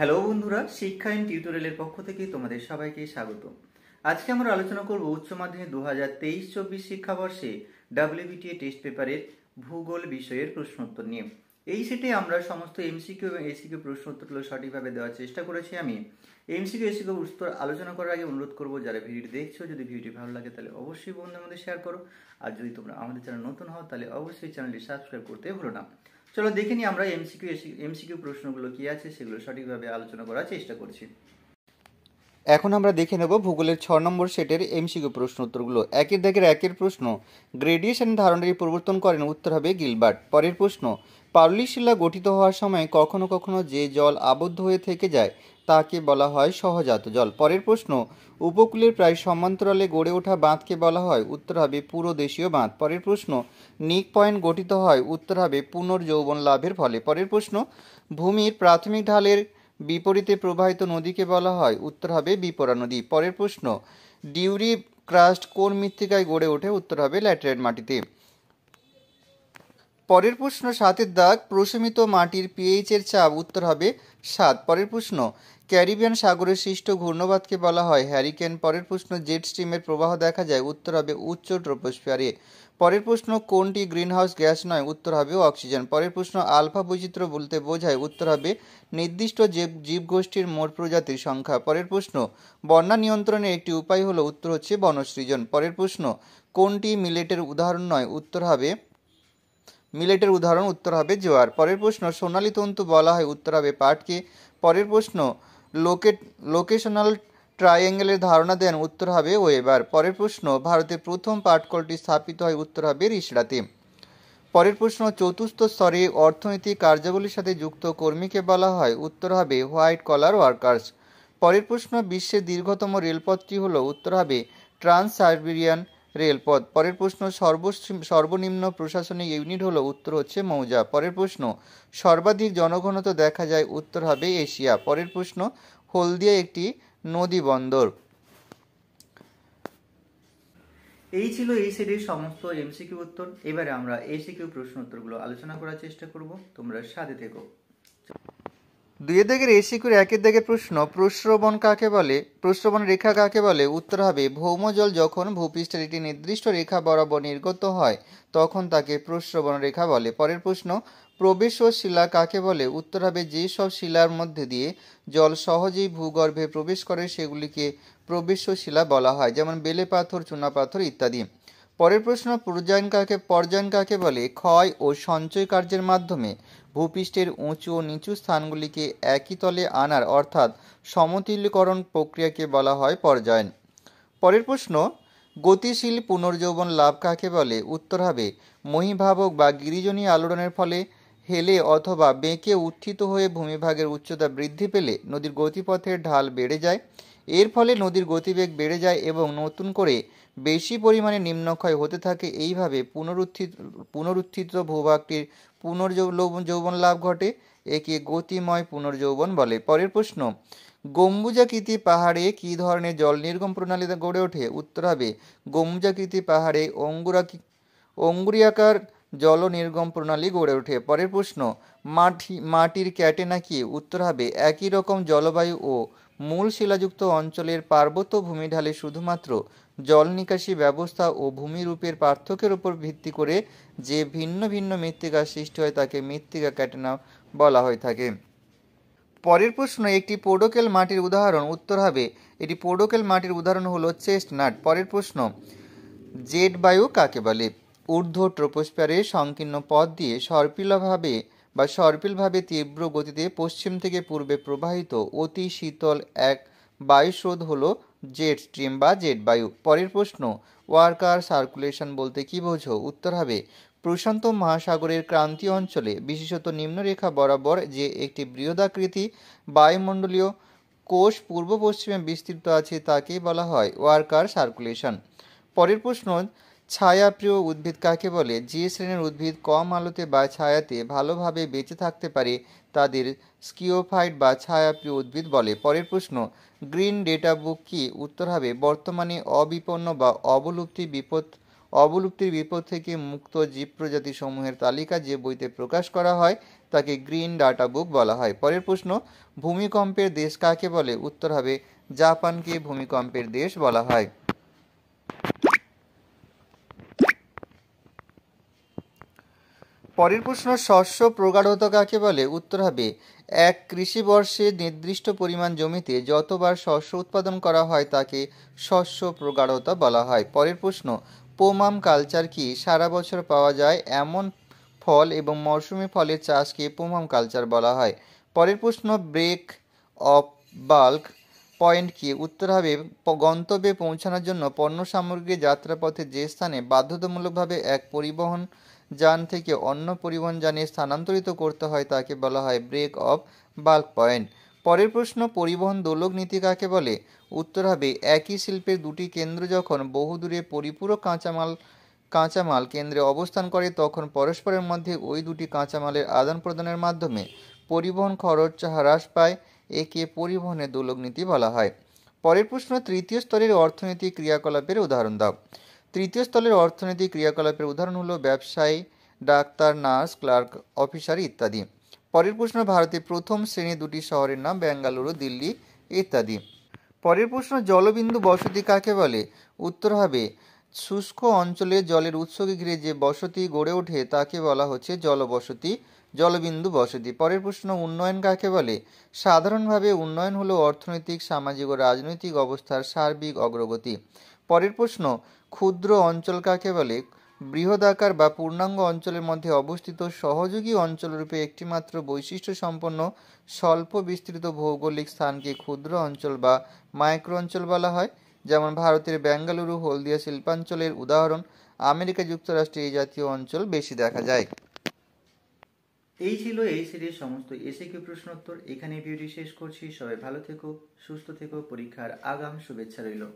hello বন্ধুরা শিক্ষা in টিউটোরিয়ালের পক্ষ থেকে তোমাদের সবাইকে স্বাগত আজকে আমরা আলোচনা করব উচ্চ মাধ্যমিক দু হাজার তেইশ চব্বিশ শিক্ষাবর্ষে ডাব্লিউবিটিএ টেস্ট পেপারের ভূগোল বিষয়ের প্রশ্নোত্তর নিয়ে এই সেটে আমরা সমস্ত এমসিকিউ এবং এসিকিউ প্রশ্নোত্তরগুলো সঠিকভাবে দেওয়ার চেষ্টা করেছি আমি এমসিকিউ এসিকিউ উত্তর আলোচনা করার আগে অনুরোধ করব যারা ভিডিওটি দেখছো যদি ভিডিওটি ভালো লাগে তাহলে অবশ্যই বন্ধুদের মধ্যে শেয়ার করো আর যদি তোমরা আমাদের চ্যানেল নতুন হও তাহলে অবশ্যই চ্যানেলটি সাবস্ক্রাইব করতে ভুলো না চলো দেখে নিই আমরা এমসিকিউ এমসিকিউ প্রশ্নগুলো কি আছে সেগুলো সঠিকভাবে আলোচনা করার চেষ্টা করছি এখন আমরা দেখে নেব ভূগোলের ছ নম্বর সেটের এমসিকিউ প্রশ্ন উত্তরগুলো একের দাগের একের প্রশ্ন গ্রেডিয়েশন ধারণাটি প্রবর্তন করেন উত্তর হবে গিলবার্ট পরের প্রশ্ন শিলা গঠিত হওয়ার সময় কখনো কখনো যে জল আবদ্ধ হয়ে থেকে যায় তাকে বলা হয় সহজাত জল পরের প্রশ্ন উপকূলের প্রায় সমান্তরালে গড়ে ওঠা বাঁধকে বলা হয় উত্তর হবে পুরোদেশীয় বাঁধ পরের প্রশ্ন নিক পয়েন্ট গঠিত হয় উত্তর হবে পুনর্যৌবন লাভের ফলে পরের প্রশ্ন ভূমির প্রাথমিক ঢালের বিপরীতে প্রবাহিত নদীকে বলা হয় উত্তর হবে বিপরা নদী পরের প্রশ্ন ডিউরি ক্রাস্ট কোন মৃত্তিকায় গড়ে ওঠে উত্তর হবে ল্যাটেরাইট মাটিতে পরের প্রশ্ন সাতের দাগ প্রশমিত মাটির পিএইচ এর চাপ উত্তর হবে সাত পরের প্রশ্ন ক্যারিবিয়ান সাগরে সৃষ্ট ঘূর্ণবাদকে বলা হয় হ্যারিকেন পরের প্রশ্ন জেট স্ট্রিমের প্রবাহ দেখা যায় উত্তর হবে উচ্চ ট্রোপোস্ফিয়ারে পরের প্রশ্ন কোনটি গ্রিনহাউস গ্যাস নয় উত্তর হবে অক্সিজেন পরের প্রশ্ন আলফা বৈচিত্র্য বলতে বোঝায় উত্তর হবে নির্দিষ্ট জীব জীবগোষ্ঠীর মোট প্রজাতির সংখ্যা পরের প্রশ্ন বন্যা নিয়ন্ত্রণের একটি উপায় হলো উত্তর হচ্ছে বনসৃজন পরের প্রশ্ন কোনটি মিলেটের উদাহরণ নয় উত্তর হবে মিলেটের উদাহরণ উত্তর হবে জোয়ার পরের প্রশ্ন সোনালী তন্তু বলা হয় উত্তর হবে পাটকে পরের প্রশ্ন লোকেট লোকেশনাল ট্রায়াঙ্গেলের ধারণা দেন উত্তর হবে ওয়েবার পরের প্রশ্ন ভারতে প্রথম পাটকলটি স্থাপিত হয় উত্তর হবে রিসড়াতে পরের প্রশ্ন চতুর্থ স্তরে অর্থনৈতিক কার্যাবলীর সাথে যুক্ত কর্মীকে বলা হয় উত্তর হবে হোয়াইট কলার ওয়ার্কার্স পরের প্রশ্ন বিশ্বের দীর্ঘতম রেলপথটি হল উত্তর হবে ট্রান্স সাইবেরিয়ান রেলপথ পরের প্রশ্ন সর্বনিম্ন প্রশাসনিক ইউনিট হলো উত্তর হচ্ছে মৌজা পরের প্রশ্ন সর্বাধিক জনঘনত্ব দেখা যায় উত্তর হবে এশিয়া পরের প্রশ্ন হলদিয়া একটি নদী বন্দর এই ছিল এই সেটির সমস্ত এমসিকিউ উত্তর এবারে আমরা এসিকিউ প্রশ্ন উত্তরগুলো আলোচনা করার চেষ্টা করব তোমরা সাথে থেকো দুই দাগের এসি করে একের দিকের প্রশ্ন প্রশ্রবণ কাকে বলে প্রশ্রবণ রেখা কাকে বলে উত্তর হবে ভৌমজল যখন ভূপৃষ্ঠের একটি নির্দিষ্ট রেখা বরাবর নির্গত হয় তখন তাকে প্রশ্রবণ রেখা বলে পরের প্রশ্ন প্রবেশ ও শিলা কাকে বলে উত্তর হবে যেসব শিলার মধ্যে দিয়ে জল সহজেই ভূগর্ভে প্রবেশ করে সেগুলিকে প্রবেশ শিলা বলা হয় যেমন বেলে পাথর চুনা পাথর ইত্যাদি পরের প্রশ্ন পর্যায়ন কাকে পর্যায়ন কাকে বলে ক্ষয় ও সঞ্চয় কার্যের মাধ্যমে ভূপৃষ্ঠের উঁচু ও নিচু স্থানগুলিকে একই তলে আনার অর্থাৎ সমতলীকরণ প্রক্রিয়াকে বলা হয় পর্যায়ন পরের প্রশ্ন গতিশীল পুনর্যৌবন লাভ কাকে বলে উত্তর হবে মহিভাবক বা গিরিজনী আলোড়নের ফলে হেলে অথবা বেঁকে উত্থিত হয়ে ভূমিভাগের উচ্চতা বৃদ্ধি পেলে নদীর গতিপথের ঢাল বেড়ে যায় এর ফলে নদীর গতিবেগ বেড়ে যায় এবং নতুন করে বেশি পরিমাণে নিম্নক্ষয় হতে থাকে এইভাবে পুনরুত্থিত পুনরুত্থিত ভূভাগটির পুনর্যৌবন লাভ ঘটে একে গতিময় পুনর্যৌবন বলে পরের প্রশ্ন গম্বুজাকৃতি পাহাড়ে কি ধরনের জল নির্গম প্রণালী গড়ে ওঠে উত্তর হবে গম্বুজাকৃতি পাহাড়ে অঙ্গুরাকি অঙ্গুরিয়াকার জল নির্গম প্রণালী গড়ে ওঠে পরের প্রশ্ন মাটি মাটির ক্যাটে নাকি উত্তর হবে একই রকম জলবায়ু ও মূল শিলাযুক্ত অঞ্চলের পার্বত্য ভূমিঢালে শুধুমাত্র জল নিকাশি ব্যবস্থা ও ভূমিরূপের পার্থক্যের উপর ভিত্তি করে যে ভিন্ন ভিন্ন মৃত্তিকা সৃষ্টি হয় তাকে মৃত্তিকা ক্যাটেনা বলা হয়ে থাকে পরের প্রশ্ন একটি পোডোকেল মাটির উদাহরণ উত্তর হবে এটি পোডোকেল মাটির উদাহরণ হলো চেস্টনাট পরের প্রশ্ন জেড বায়ু কাকে বলে ঊর্ধ্ব ট্রোপোস্ফিয়ারের সংকীর্ণ পথ দিয়ে সর্পিলভাবে বা সর্পিলভাবে তীব্র গতিতে পশ্চিম থেকে পূর্বে প্রবাহিত অতি শীতল এক বায়ুস্রোত হল জেট স্ট্রিম বা জেট বায়ু পরের প্রশ্ন ওয়ার্কার সার্কুলেশন বলতে কী বোঝো উত্তর হবে প্রশান্ত মহাসাগরের ক্রান্তীয় অঞ্চলে বিশেষত নিম্নরেখা বরাবর যে একটি বৃহদাকৃতি বায়ুমণ্ডলীয় কোষ পূর্ব পশ্চিমে বিস্তৃত আছে তাকে বলা হয় ওয়ার্কার সার্কুলেশন পরের প্রশ্ন ছায়াপ্রিয় উদ্ভিদ কাকে বলে যে শ্রেণীর উদ্ভিদ কম আলোতে বা ছায়াতে ভালোভাবে বেঁচে থাকতে পারে তাদের স্কিওফাইট বা ছায়াপ্রিয় উদ্ভিদ বলে পরের প্রশ্ন গ্রিন ডেটা বুক কি উত্তর হবে বর্তমানে অবিপন্ন বা অবলুপ্তি বিপদ অবলুপ্তির বিপদ থেকে মুক্ত জীব প্রজাতি সমূহের তালিকা যে বইতে প্রকাশ করা হয় তাকে গ্রিন ডাটা বুক বলা হয় পরের প্রশ্ন ভূমিকম্পের দেশ কাকে বলে উত্তর হবে জাপানকে ভূমিকম্পের দেশ বলা হয় পরের প্রশ্ন শস্য প্রগাঢ়তা কাকে বলে উত্তর হবে এক কৃষিবর্ষে নির্দিষ্ট পরিমাণ জমিতে যতবার শস্য উৎপাদন করা হয় তাকে শস্য প্রগাঢ়তা বলা হয় পরের প্রশ্ন পোমাম কালচার কি সারা বছর পাওয়া যায় এমন ফল এবং মরশুমি ফলের চাষকে পোমাম কালচার বলা হয় পরের প্রশ্ন ব্রেক অফ বাল্ক পয়েন্ট কি উত্তর হবে গন্তব্যে পৌঁছানোর জন্য পণ্য সামগ্রী যাত্রাপথে যে স্থানে বাধ্যতামূলকভাবে এক পরিবহন যান থেকে অন্য পরিবহন যানে স্থানান্তরিত করতে হয় তাকে বলা হয় ব্রেক অফ বাল্ক পয়েন্ট পরের প্রশ্ন পরিবহন দোলক নীতি কাকে বলে উত্তর হবে একই শিল্পের দুটি কেন্দ্র যখন বহুদূরে পরিপূরক কাঁচামাল কাঁচামাল কেন্দ্রে অবস্থান করে তখন পরস্পরের মধ্যে ওই দুটি কাঁচামালের আদান প্রদানের মাধ্যমে পরিবহন খরচ হ্রাস পায় একে পরিবহনের দোলক নীতি বলা হয় পরের প্রশ্ন তৃতীয় স্তরের অর্থনৈতিক ক্রিয়াকলাপের উদাহরণ দাও তৃতীয় স্থলের অর্থনৈতিক ক্রিয়াকলাপের উদাহরণ হলো ব্যবসায়ী ডাক্তার নার্স ক্লার্ক অফিসার ইত্যাদি পরের প্রশ্ন ভারতের প্রথম শ্রেণী দুটি শহরের নাম ব্যাঙ্গালুরু দিল্লি ইত্যাদি পরের প্রশ্ন জলবিন্দু বসতি কাকে বলে উত্তর হবে শুষ্ক অঞ্চলে জলের উৎসকে ঘিরে যে বসতি গড়ে ওঠে তাকে বলা হচ্ছে জলবসতি জলবিন্দু বসতি পরের প্রশ্ন উন্নয়ন কাকে বলে সাধারণভাবে উন্নয়ন হলো অর্থনৈতিক সামাজিক ও রাজনৈতিক অবস্থার সার্বিক অগ্রগতি পরের প্রশ্ন ক্ষুদ্র অঞ্চল কাকে বলে বৃহদাকার বা পূর্ণাঙ্গ অঞ্চলের মধ্যে অবস্থিত সহযোগী অঞ্চলরূপে একটিমাত্র বৈশিষ্ট্য সম্পন্ন স্বল্প বিস্তৃত ভৌগোলিক স্থানকে ক্ষুদ্র অঞ্চল বা মাইক্রো অঞ্চল বলা হয় যেমন ভারতের বেঙ্গালুরু হলদিয়া শিল্পাঞ্চলের উদাহরণ আমেরিকা যুক্তরাষ্ট্রে এই জাতীয় অঞ্চল বেশি দেখা যায় এই ছিল এই সিরিজ সমস্ত এসে কিউ প্রশ্নোত্তর এখানে ভিডিও শেষ করছি সবাই ভালো থেকো সুস্থ থেকো পরীক্ষার আগাম শুভেচ্ছা রইল